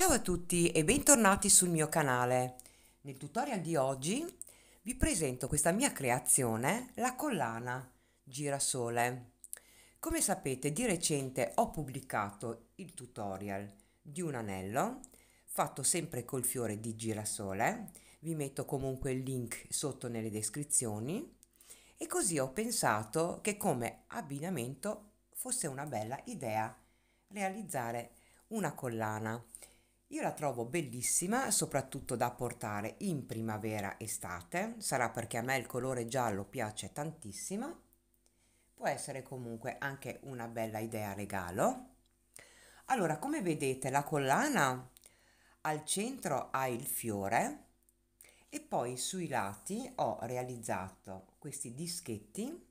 Ciao a tutti e bentornati sul mio canale. Nel tutorial di oggi vi presento questa mia creazione, la collana girasole. Come sapete di recente ho pubblicato il tutorial di un anello fatto sempre col fiore di girasole, vi metto comunque il link sotto nelle descrizioni e così ho pensato che come abbinamento fosse una bella idea realizzare una collana io la trovo bellissima, soprattutto da portare in primavera-estate, sarà perché a me il colore giallo piace tantissimo. Può essere comunque anche una bella idea regalo. Allora, come vedete, la collana al centro ha il fiore e poi sui lati ho realizzato questi dischetti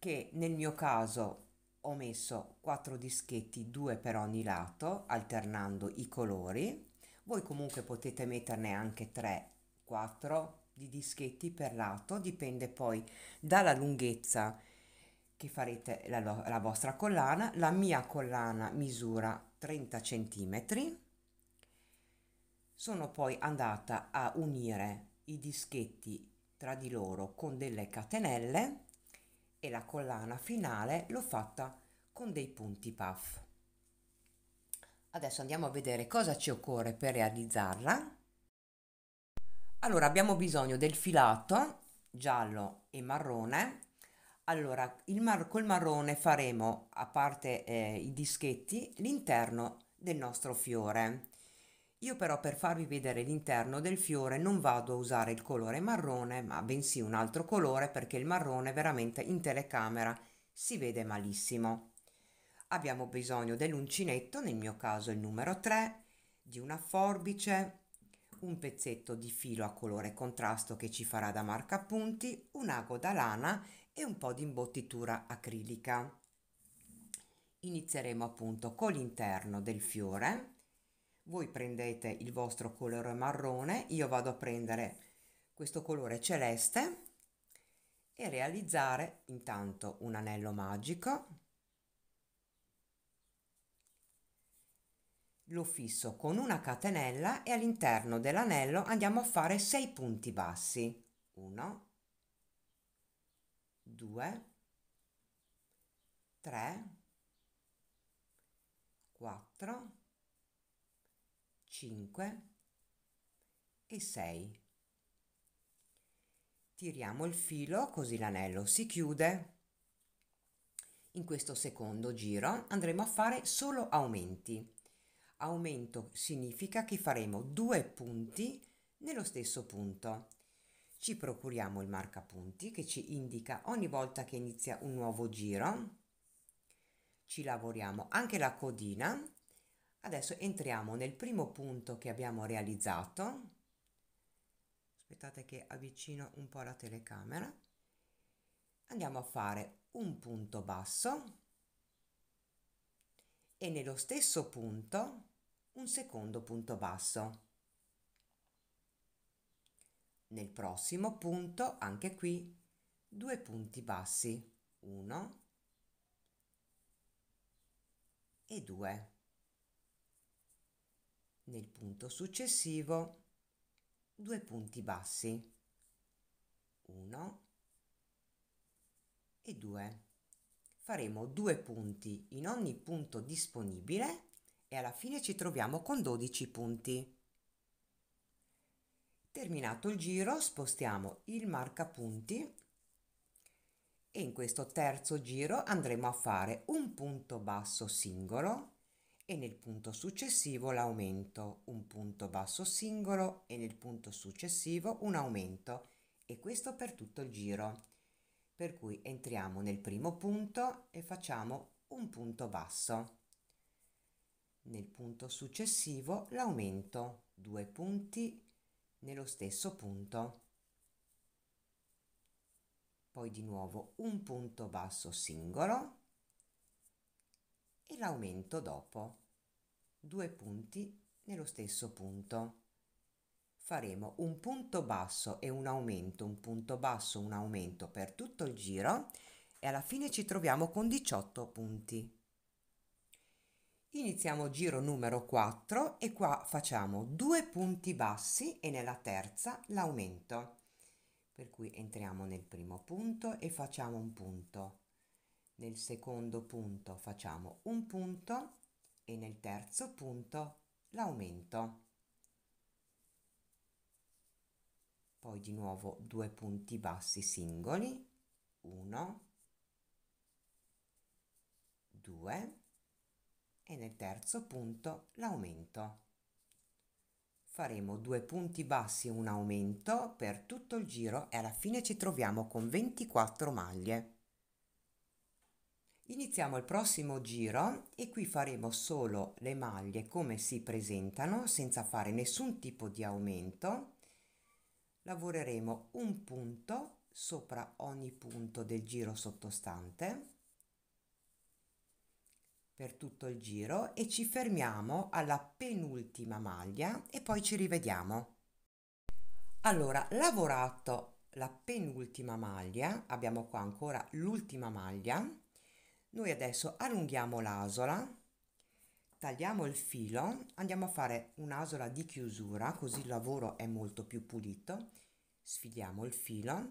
che nel mio caso ho messo quattro dischetti, due per ogni lato, alternando i colori. Voi comunque potete metterne anche 3, 4 di dischetti per lato, dipende poi dalla lunghezza che farete la, la vostra collana. La mia collana misura 30 cm. Sono poi andata a unire i dischetti tra di loro con delle catenelle e la collana finale l'ho fatta con dei punti puff. Adesso andiamo a vedere cosa ci occorre per realizzarla. Allora abbiamo bisogno del filato giallo e marrone. Allora il mar- col marrone faremo a parte eh, i dischetti l'interno del nostro fiore io però per farvi vedere l'interno del fiore non vado a usare il colore marrone, ma bensì un altro colore perché il marrone veramente in telecamera si vede malissimo. Abbiamo bisogno dell'uncinetto, nel mio caso il numero 3, di una forbice, un pezzetto di filo a colore contrasto che ci farà da marca punti, un ago da lana e un po' di imbottitura acrilica. Inizieremo appunto con l'interno del fiore voi prendete il vostro colore marrone io vado a prendere questo colore celeste e realizzare intanto un anello magico lo fisso con una catenella e all'interno dell'anello andiamo a fare 6 punti bassi 1 2 3 4 5 e 6. Tiriamo il filo così l'anello si chiude. In questo secondo giro andremo a fare solo aumenti. Aumento significa che faremo due punti nello stesso punto. Ci procuriamo il marcapunti che ci indica ogni volta che inizia un nuovo giro. Ci lavoriamo anche la codina Adesso entriamo nel primo punto che abbiamo realizzato. Aspettate che avvicino un po' la telecamera. Andiamo a fare un punto basso e nello stesso punto un secondo punto basso. Nel prossimo punto, anche qui, due punti bassi, uno e due nel punto successivo due punti bassi 1 e 2 faremo due punti in ogni punto disponibile e alla fine ci troviamo con 12 punti terminato il giro spostiamo il marca punti e in questo terzo giro andremo a fare un punto basso singolo e nel punto successivo l'aumento, un punto basso singolo e nel punto successivo un aumento e questo per tutto il giro. Per cui entriamo nel primo punto e facciamo un punto basso. Nel punto successivo l'aumento, due punti nello stesso punto. Poi di nuovo un punto basso singolo e l'aumento dopo due punti nello stesso punto. Faremo un punto basso e un aumento, un punto basso, un aumento per tutto il giro e alla fine ci troviamo con 18 punti. Iniziamo giro numero 4 e qua facciamo due punti bassi e nella terza l'aumento. Per cui entriamo nel primo punto e facciamo un punto. Nel secondo punto facciamo un punto e nel terzo punto l'aumento. Poi di nuovo due punti bassi singoli, 1, 2 e nel terzo punto l'aumento. Faremo due punti bassi e un aumento per tutto il giro e alla fine ci troviamo con 24 maglie. Iniziamo il prossimo giro e qui faremo solo le maglie come si presentano senza fare nessun tipo di aumento. Lavoreremo un punto sopra ogni punto del giro sottostante per tutto il giro e ci fermiamo alla penultima maglia e poi ci rivediamo. Allora, lavorato la penultima maglia, abbiamo qua ancora l'ultima maglia, noi adesso allunghiamo l'asola, tagliamo il filo, andiamo a fare un'asola di chiusura, così il lavoro è molto più pulito. Sfidiamo il filo,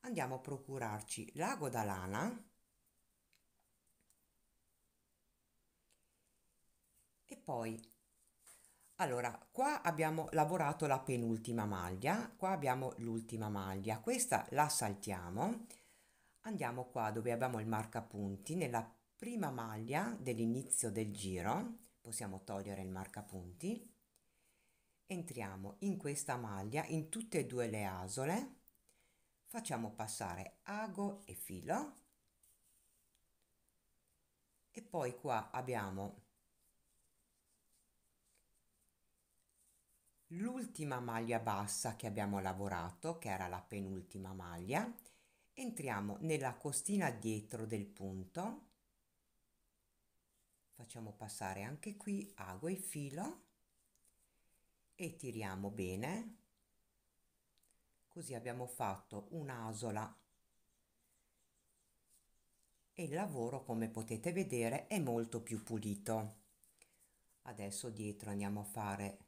andiamo a procurarci la godalana e poi allora, qua abbiamo lavorato la penultima maglia, qua abbiamo l'ultima maglia, questa la saltiamo, andiamo qua dove abbiamo il marcapunti nella prima maglia dell'inizio del giro possiamo togliere il marcapunti entriamo in questa maglia in tutte e due le asole facciamo passare ago e filo e poi qua abbiamo l'ultima maglia bassa che abbiamo lavorato che era la penultima maglia entriamo nella costina dietro del punto facciamo passare anche qui ago e filo e tiriamo bene così abbiamo fatto un'asola e il lavoro come potete vedere è molto più pulito adesso dietro andiamo a fare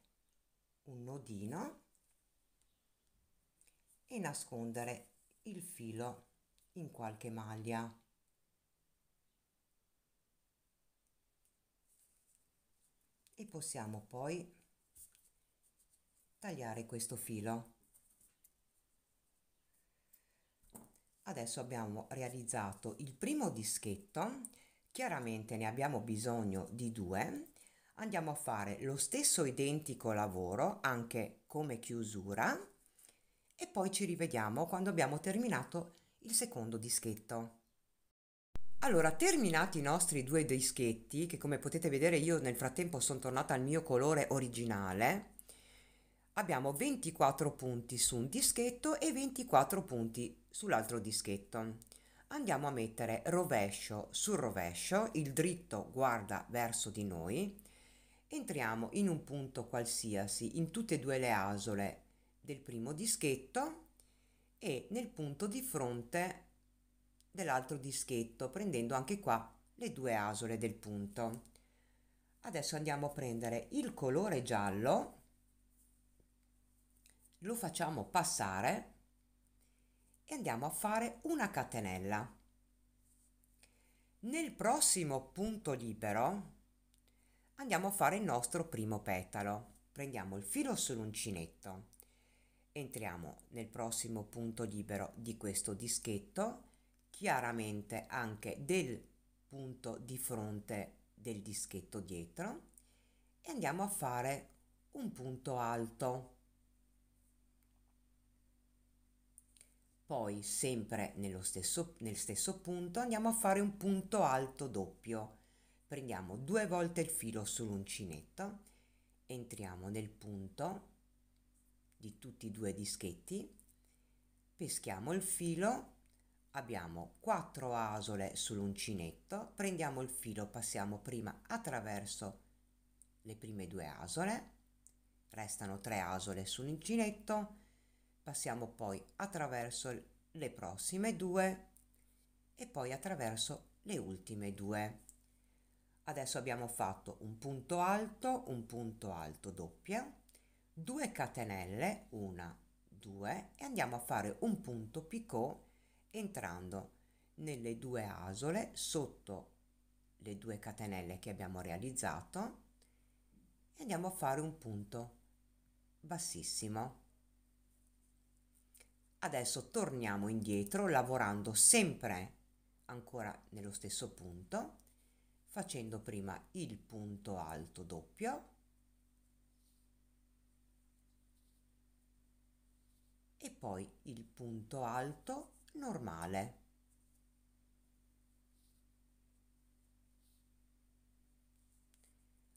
un nodino e nascondere il filo in qualche maglia. E possiamo poi tagliare questo filo. Adesso abbiamo realizzato il primo dischetto, chiaramente ne abbiamo bisogno di due. Andiamo a fare lo stesso identico lavoro anche come chiusura e poi ci rivediamo quando abbiamo terminato il secondo dischetto. Allora, terminati i nostri due dischetti, che come potete vedere io nel frattempo sono tornata al mio colore originale, abbiamo 24 punti su un dischetto e 24 punti sull'altro dischetto. Andiamo a mettere rovescio sul rovescio, il dritto guarda verso di noi, entriamo in un punto qualsiasi, in tutte e due le asole del primo dischetto e nel punto di fronte dell'altro dischetto prendendo anche qua le due asole del punto adesso andiamo a prendere il colore giallo lo facciamo passare e andiamo a fare una catenella nel prossimo punto libero andiamo a fare il nostro primo petalo prendiamo il filo sull'uncinetto entriamo nel prossimo punto libero di questo dischetto chiaramente anche del punto di fronte del dischetto dietro e andiamo a fare un punto alto poi sempre nello stesso, nel stesso punto andiamo a fare un punto alto doppio prendiamo due volte il filo sull'uncinetto entriamo nel punto di tutti i due dischetti, peschiamo il filo, abbiamo 4 asole sull'uncinetto, prendiamo il filo, passiamo prima attraverso le prime due asole, restano tre asole sull'uncinetto, passiamo poi attraverso le prossime due e poi attraverso le ultime due. Adesso abbiamo fatto un punto alto, un punto alto doppia, 2 catenelle 1 2 e andiamo a fare un punto picot entrando nelle due asole sotto le due catenelle che abbiamo realizzato e andiamo a fare un punto bassissimo adesso torniamo indietro lavorando sempre ancora nello stesso punto facendo prima il punto alto doppio e poi il punto alto normale.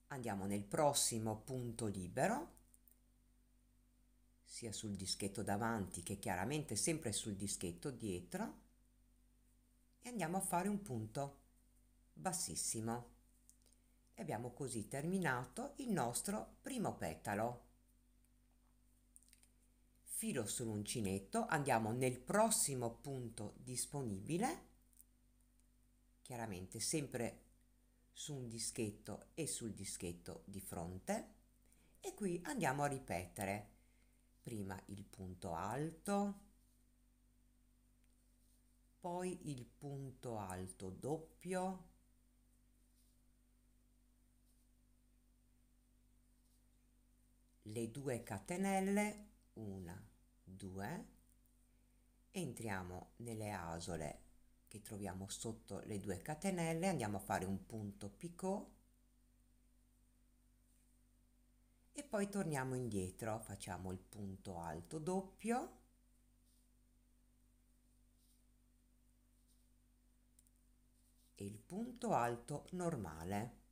Andiamo nel prossimo punto libero, sia sul dischetto davanti che chiaramente sempre sul dischetto dietro, e andiamo a fare un punto bassissimo. E abbiamo così terminato il nostro primo petalo filo sull'uncinetto, andiamo nel prossimo punto disponibile, chiaramente sempre su un dischetto e sul dischetto di fronte, e qui andiamo a ripetere prima il punto alto, poi il punto alto doppio, le due catenelle, una 2 entriamo nelle asole che troviamo sotto le due catenelle andiamo a fare un punto picot e poi torniamo indietro facciamo il punto alto doppio e il punto alto normale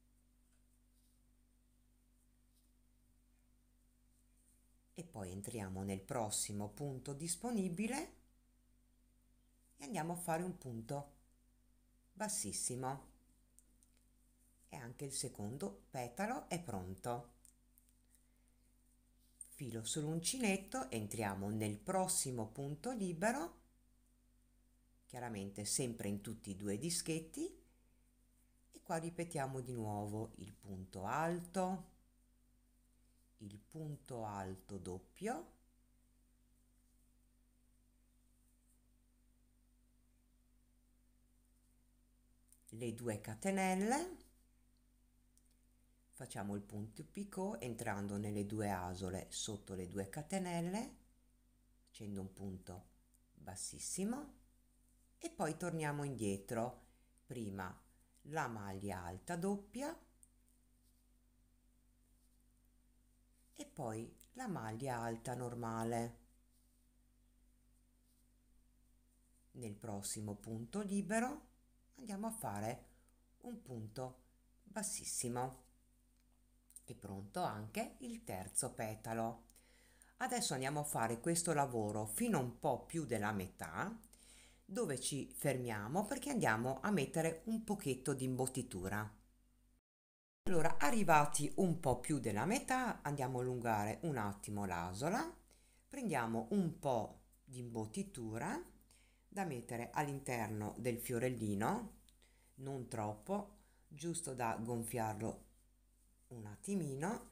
e poi entriamo nel prossimo punto disponibile e andiamo a fare un punto bassissimo e anche il secondo petalo è pronto filo sull'uncinetto entriamo nel prossimo punto libero chiaramente sempre in tutti i due dischetti e qua ripetiamo di nuovo il punto alto il punto alto doppio le due catenelle facciamo il punto picco entrando nelle due asole sotto le due catenelle facendo un punto bassissimo e poi torniamo indietro prima la maglia alta doppia e poi la maglia alta normale. Nel prossimo punto libero andiamo a fare un punto bassissimo. E pronto anche il terzo petalo. Adesso andiamo a fare questo lavoro fino a un po' più della metà dove ci fermiamo perché andiamo a mettere un pochetto di imbottitura. Allora, arrivati un po' più della metà, andiamo a allungare un attimo l'asola, prendiamo un po' di imbottitura da mettere all'interno del fiorellino, non troppo, giusto da gonfiarlo un attimino.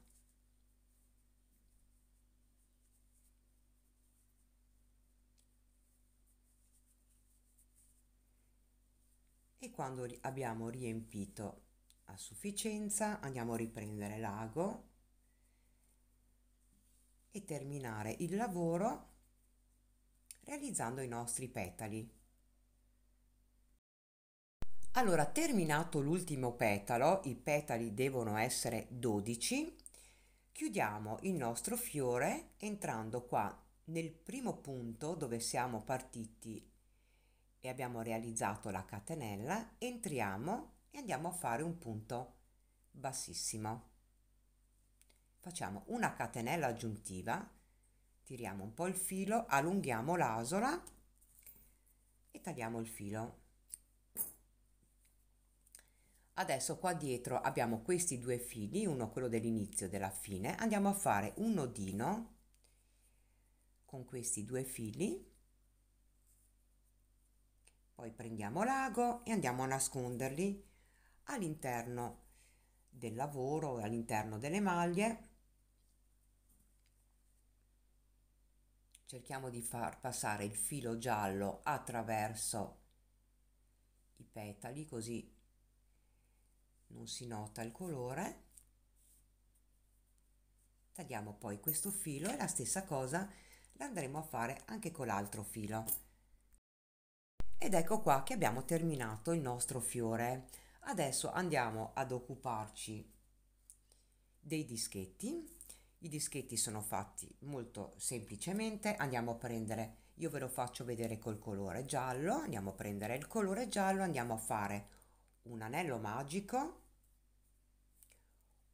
E quando abbiamo riempito a sufficienza, andiamo a riprendere l'ago e terminare il lavoro realizzando i nostri petali. Allora, terminato l'ultimo petalo, i petali devono essere 12, chiudiamo il nostro fiore entrando qua nel primo punto dove siamo partiti e abbiamo realizzato la catenella, entriamo e andiamo a fare un punto bassissimo facciamo una catenella aggiuntiva tiriamo un po il filo allunghiamo l'asola e tagliamo il filo adesso qua dietro abbiamo questi due fili uno quello dell'inizio e della fine andiamo a fare un nodino con questi due fili poi prendiamo l'ago e andiamo a nasconderli all'interno del lavoro all'interno delle maglie cerchiamo di far passare il filo giallo attraverso i petali così non si nota il colore tagliamo poi questo filo e la stessa cosa l'andremo a fare anche con l'altro filo ed ecco qua che abbiamo terminato il nostro fiore Adesso andiamo ad occuparci dei dischetti. I dischetti sono fatti molto semplicemente, andiamo a prendere, io ve lo faccio vedere col colore giallo, andiamo a prendere il colore giallo, andiamo a fare un anello magico,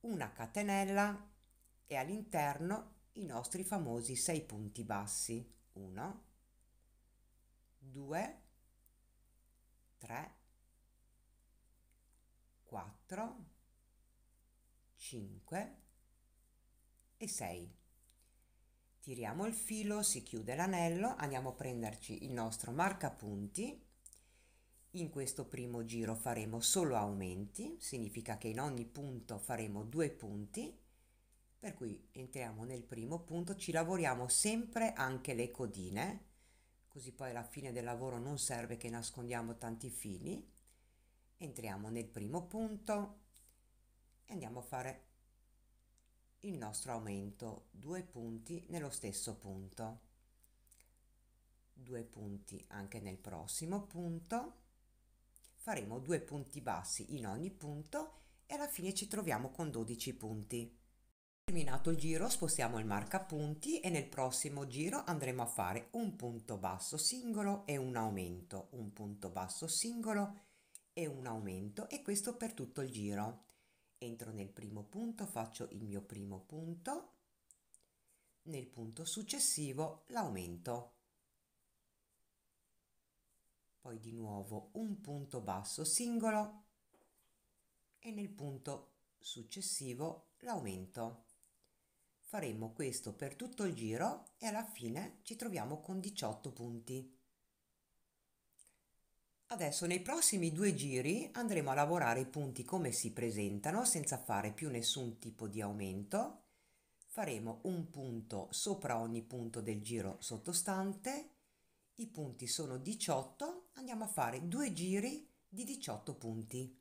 una catenella e all'interno i nostri famosi sei punti bassi. 1, 2, 3, 4, 5 e 6. Tiriamo il filo, si chiude l'anello, andiamo a prenderci il nostro marcapunti. In questo primo giro faremo solo aumenti, significa che in ogni punto faremo due punti, per cui entriamo nel primo punto, ci lavoriamo sempre anche le codine, così poi alla fine del lavoro non serve che nascondiamo tanti fili entriamo nel primo punto e andiamo a fare il nostro aumento due punti nello stesso punto due punti anche nel prossimo punto faremo due punti bassi in ogni punto e alla fine ci troviamo con 12 punti terminato il giro spostiamo il marca punti e nel prossimo giro andremo a fare un punto basso singolo e un aumento un punto basso singolo e un aumento e questo per tutto il giro. Entro nel primo punto, faccio il mio primo punto, nel punto successivo l'aumento. Poi di nuovo un punto basso singolo e nel punto successivo l'aumento. Faremo questo per tutto il giro e alla fine ci troviamo con 18 punti. Adesso nei prossimi due giri andremo a lavorare i punti come si presentano senza fare più nessun tipo di aumento. Faremo un punto sopra ogni punto del giro sottostante, i punti sono 18, andiamo a fare due giri di 18 punti.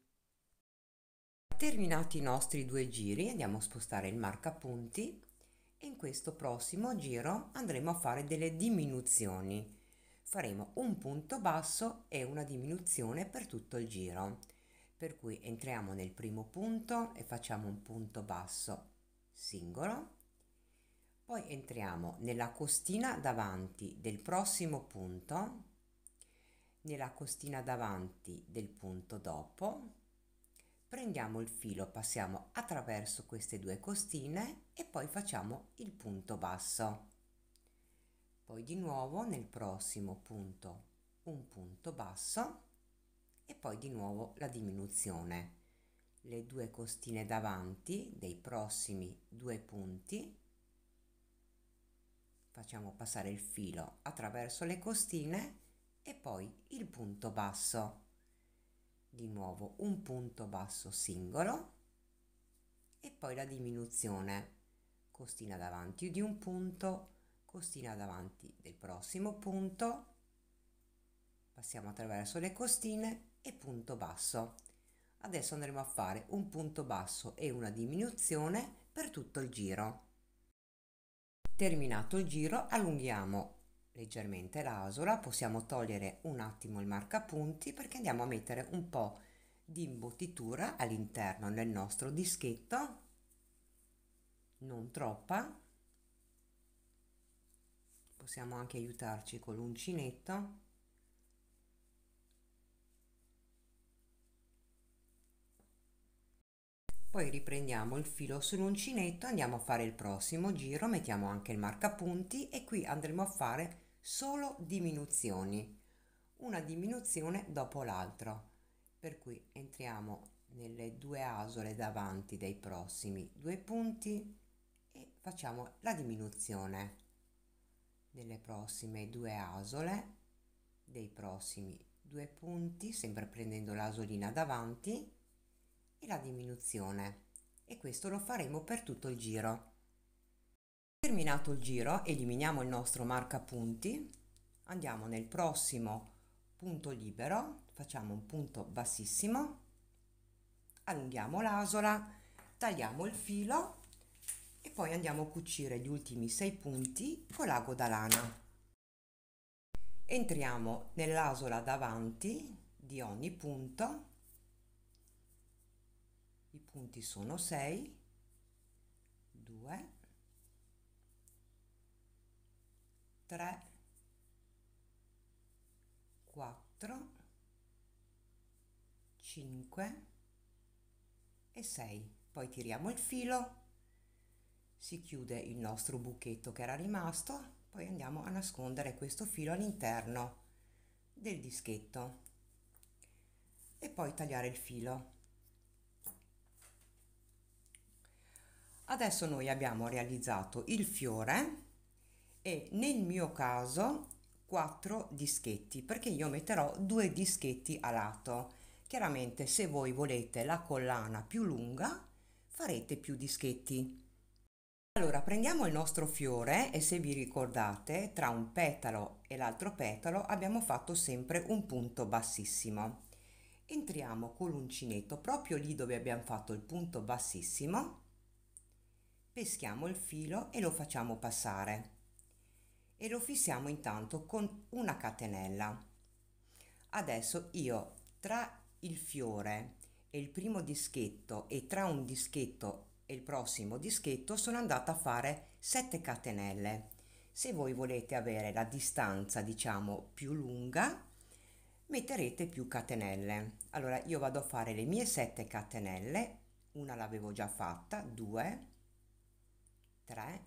Terminati i nostri due giri andiamo a spostare il marcapunti e in questo prossimo giro andremo a fare delle diminuzioni faremo un punto basso e una diminuzione per tutto il giro per cui entriamo nel primo punto e facciamo un punto basso singolo poi entriamo nella costina davanti del prossimo punto nella costina davanti del punto dopo prendiamo il filo passiamo attraverso queste due costine e poi facciamo il punto basso poi di nuovo nel prossimo punto un punto basso e poi di nuovo la diminuzione le due costine davanti dei prossimi due punti facciamo passare il filo attraverso le costine e poi il punto basso di nuovo un punto basso singolo e poi la diminuzione costina davanti di un punto costina davanti del prossimo punto passiamo attraverso le costine e punto basso adesso andremo a fare un punto basso e una diminuzione per tutto il giro terminato il giro allunghiamo leggermente l'asola possiamo togliere un attimo il marcapunti perché andiamo a mettere un po' di imbottitura all'interno del nostro dischetto non troppa possiamo anche aiutarci con l'uncinetto poi riprendiamo il filo sull'uncinetto andiamo a fare il prossimo giro mettiamo anche il marcapunti e qui andremo a fare solo diminuzioni una diminuzione dopo l'altro per cui entriamo nelle due asole davanti dei prossimi due punti e facciamo la diminuzione delle prossime due asole, dei prossimi due punti, sempre prendendo l'asolina davanti, e la diminuzione. E questo lo faremo per tutto il giro. Terminato il giro, eliminiamo il nostro marca punti andiamo nel prossimo punto libero, facciamo un punto bassissimo, allunghiamo l'asola, tagliamo il filo e poi andiamo a cucire gli ultimi 6 punti con l'ago da lana entriamo nell'asola davanti di ogni punto i punti sono 6 2 3 4 5 e 6 poi tiriamo il filo si chiude il nostro buchetto che era rimasto poi andiamo a nascondere questo filo all'interno del dischetto e poi tagliare il filo adesso noi abbiamo realizzato il fiore e nel mio caso quattro dischetti perché io metterò due dischetti a lato chiaramente se voi volete la collana più lunga farete più dischetti allora prendiamo il nostro fiore e se vi ricordate tra un petalo e l'altro petalo abbiamo fatto sempre un punto bassissimo. Entriamo con l'uncinetto proprio lì dove abbiamo fatto il punto bassissimo, peschiamo il filo e lo facciamo passare e lo fissiamo intanto con una catenella. Adesso io tra il fiore e il primo dischetto e tra un dischetto e il prossimo dischetto sono andata a fare 7 catenelle se voi volete avere la distanza diciamo più lunga metterete più catenelle allora io vado a fare le mie 7 catenelle una l'avevo già fatta 2 3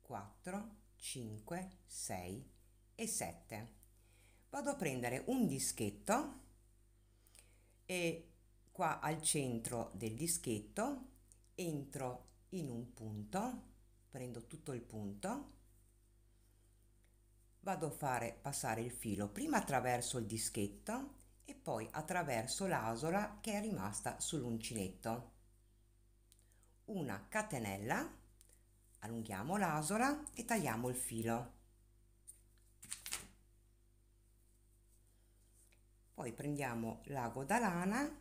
4 5 6 e 7 vado a prendere un dischetto e qua al centro del dischetto entro in un punto, prendo tutto il punto, vado a fare passare il filo prima attraverso il dischetto e poi attraverso l'asola che è rimasta sull'uncinetto. Una catenella, allunghiamo l'asola e tagliamo il filo. Poi prendiamo l'ago da lana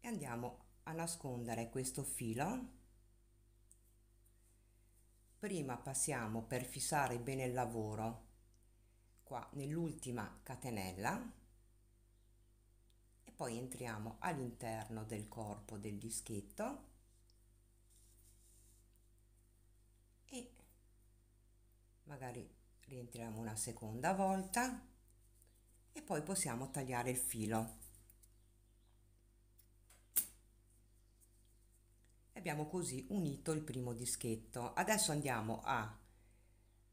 e andiamo a nascondere questo filo prima passiamo per fissare bene il lavoro qua nell'ultima catenella e poi entriamo all'interno del corpo del dischetto e magari rientriamo una seconda volta e poi possiamo tagliare il filo Abbiamo così unito il primo dischetto. Adesso andiamo a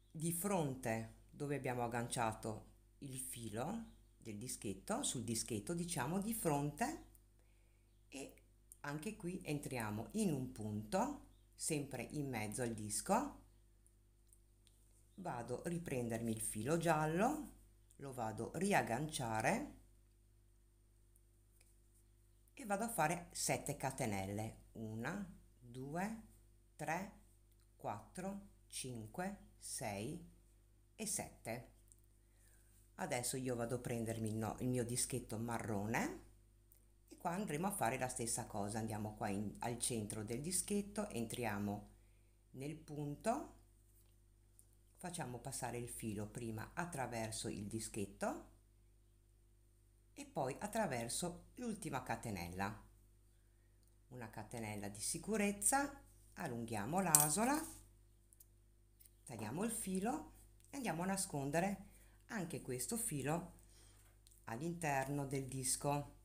di fronte dove abbiamo agganciato il filo del dischetto, sul dischetto diciamo di fronte e anche qui entriamo in un punto sempre in mezzo al disco vado a riprendermi il filo giallo lo vado a riagganciare e vado a fare 7 catenelle una 2, 3, 4, 5, 6 e 7. Adesso io vado a prendermi il, no, il mio dischetto marrone e qua andremo a fare la stessa cosa. Andiamo qua in, al centro del dischetto, entriamo nel punto, facciamo passare il filo prima attraverso il dischetto e poi attraverso l'ultima catenella una catenella di sicurezza allunghiamo l'asola tagliamo il filo e andiamo a nascondere anche questo filo all'interno del disco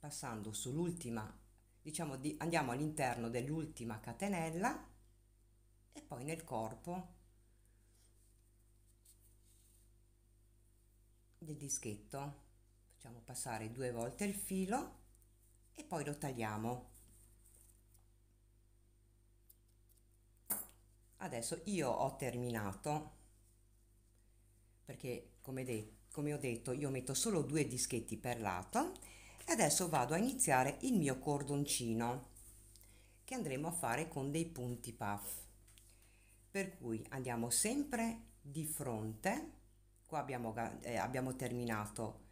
passando sull'ultima diciamo di, andiamo all'interno dell'ultima catenella e poi nel corpo del dischetto facciamo passare due volte il filo e poi lo tagliamo adesso io ho terminato perché come, de come ho detto io metto solo due dischetti per lato e adesso vado a iniziare il mio cordoncino che andremo a fare con dei punti puff per cui andiamo sempre di fronte qua abbiamo, eh, abbiamo terminato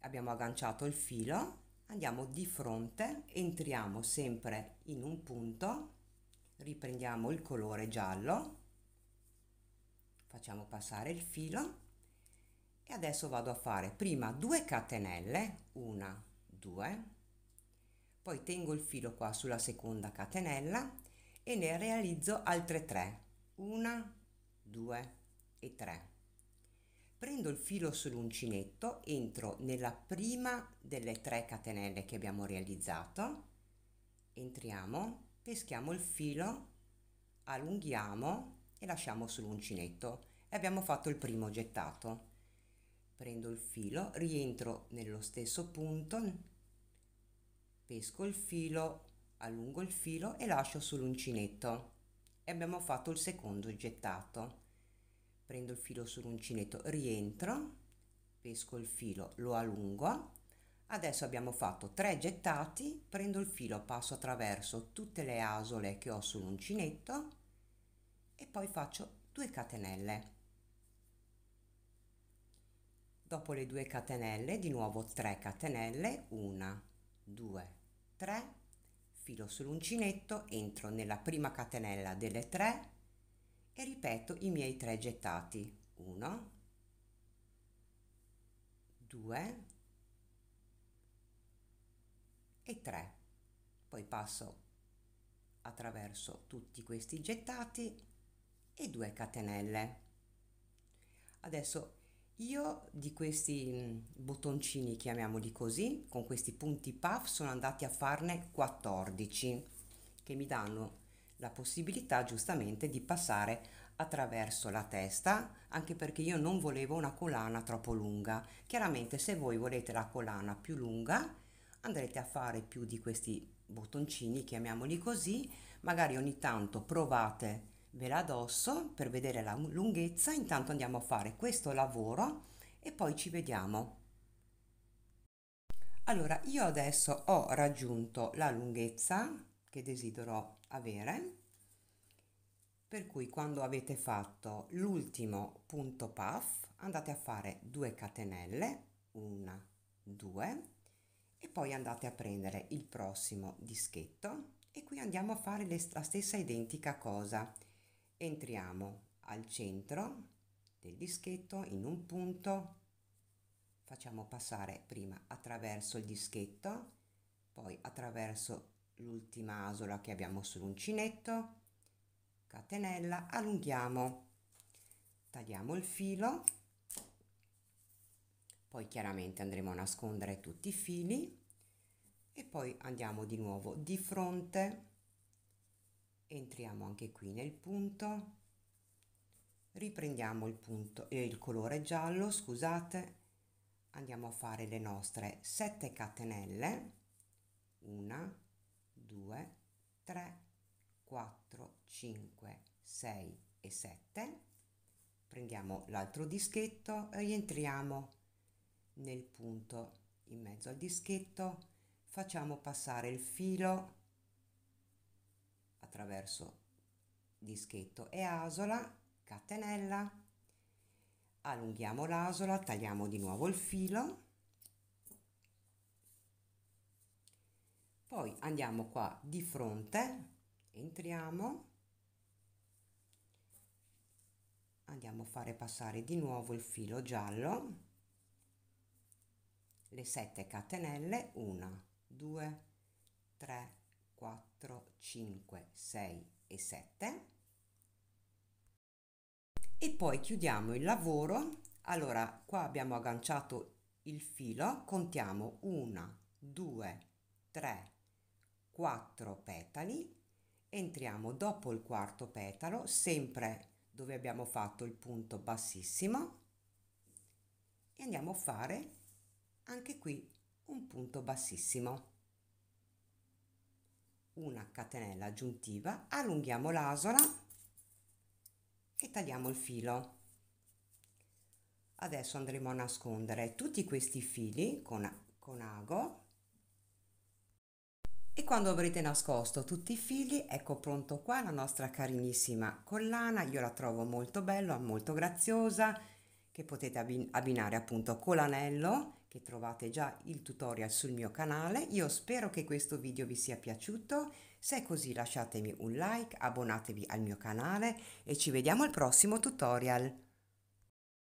abbiamo agganciato il filo andiamo di fronte entriamo sempre in un punto riprendiamo il colore giallo facciamo passare il filo e adesso vado a fare prima 2 catenelle una 2 poi tengo il filo qua sulla seconda catenella e ne realizzo altre 3 1 2 e 3 Prendo il filo sull'uncinetto, entro nella prima delle tre catenelle che abbiamo realizzato, entriamo, peschiamo il filo, allunghiamo e lasciamo sull'uncinetto e abbiamo fatto il primo gettato. Prendo il filo, rientro nello stesso punto, pesco il filo, allungo il filo e lascio sull'uncinetto e abbiamo fatto il secondo gettato prendo il filo sull'uncinetto rientro pesco il filo lo allungo adesso abbiamo fatto 3 gettati prendo il filo passo attraverso tutte le asole che ho sull'uncinetto e poi faccio 2 catenelle dopo le 2 catenelle di nuovo 3 catenelle 1 2 3 filo sull'uncinetto entro nella prima catenella delle 3 e ripeto i miei tre gettati 1 2 e 3 poi passo attraverso tutti questi gettati e 2 catenelle adesso io di questi mm, bottoncini, chiamiamoli così, con questi punti puff sono andati a farne 14 che mi danno la possibilità giustamente di passare attraverso la testa, anche perché io non volevo una collana troppo lunga. Chiaramente se voi volete la collana più lunga andrete a fare più di questi bottoncini, chiamiamoli così, magari ogni tanto provate ve addosso per vedere la lunghezza, intanto andiamo a fare questo lavoro e poi ci vediamo. Allora, io adesso ho raggiunto la lunghezza che desidero avere per cui quando avete fatto l'ultimo punto puff andate a fare 2 catenelle una 2 e poi andate a prendere il prossimo dischetto e qui andiamo a fare le, la stessa identica cosa entriamo al centro del dischetto in un punto facciamo passare prima attraverso il dischetto poi attraverso l'ultima asola che abbiamo sull'uncinetto catenella allunghiamo tagliamo il filo poi chiaramente andremo a nascondere tutti i fili e poi andiamo di nuovo di fronte entriamo anche qui nel punto riprendiamo il punto e eh, il colore giallo scusate andiamo a fare le nostre 7 catenelle una 3, 4, 5, 6 e 7. Prendiamo l'altro dischetto, rientriamo nel punto in mezzo al dischetto, facciamo passare il filo attraverso dischetto e asola, catenella, allunghiamo l'asola, tagliamo di nuovo il filo poi andiamo qua di fronte entriamo andiamo a fare passare di nuovo il filo giallo le 7 catenelle 1 2 3 4 5 6 e 7 e poi chiudiamo il lavoro allora qua abbiamo agganciato il filo contiamo 1 2 3 4 petali, entriamo dopo il quarto petalo, sempre dove abbiamo fatto il punto bassissimo e andiamo a fare anche qui un punto bassissimo una catenella aggiuntiva allunghiamo l'asola e tagliamo il filo adesso andremo a nascondere tutti questi fili con, con ago e quando avrete nascosto tutti i fili, ecco pronto qua la nostra carinissima collana, io la trovo molto bella, molto graziosa, che potete abbinare appunto con l'anello, che trovate già il tutorial sul mio canale. Io spero che questo video vi sia piaciuto, se è così lasciatemi un like, abbonatevi al mio canale e ci vediamo al prossimo tutorial.